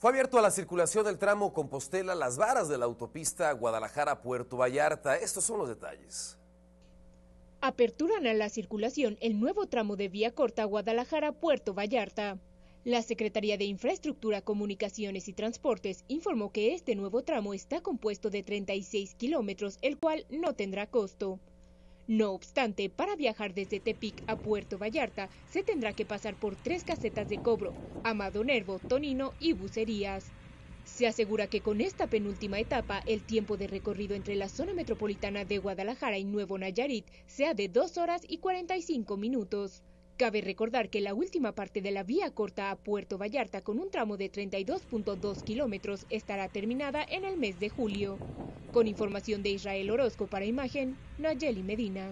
Fue abierto a la circulación del tramo Compostela Las Varas de la autopista Guadalajara-Puerto Vallarta. Estos son los detalles. Aperturan a la circulación el nuevo tramo de vía corta Guadalajara-Puerto Vallarta. La Secretaría de Infraestructura, Comunicaciones y Transportes informó que este nuevo tramo está compuesto de 36 kilómetros, el cual no tendrá costo. No obstante, para viajar desde Tepic a Puerto Vallarta se tendrá que pasar por tres casetas de cobro, Amado Nervo, Tonino y Bucerías. Se asegura que con esta penúltima etapa el tiempo de recorrido entre la zona metropolitana de Guadalajara y Nuevo Nayarit sea de 2 horas y 45 minutos. Cabe recordar que la última parte de la vía corta a Puerto Vallarta con un tramo de 32.2 kilómetros estará terminada en el mes de julio. Con información de Israel Orozco para Imagen, Nayeli Medina.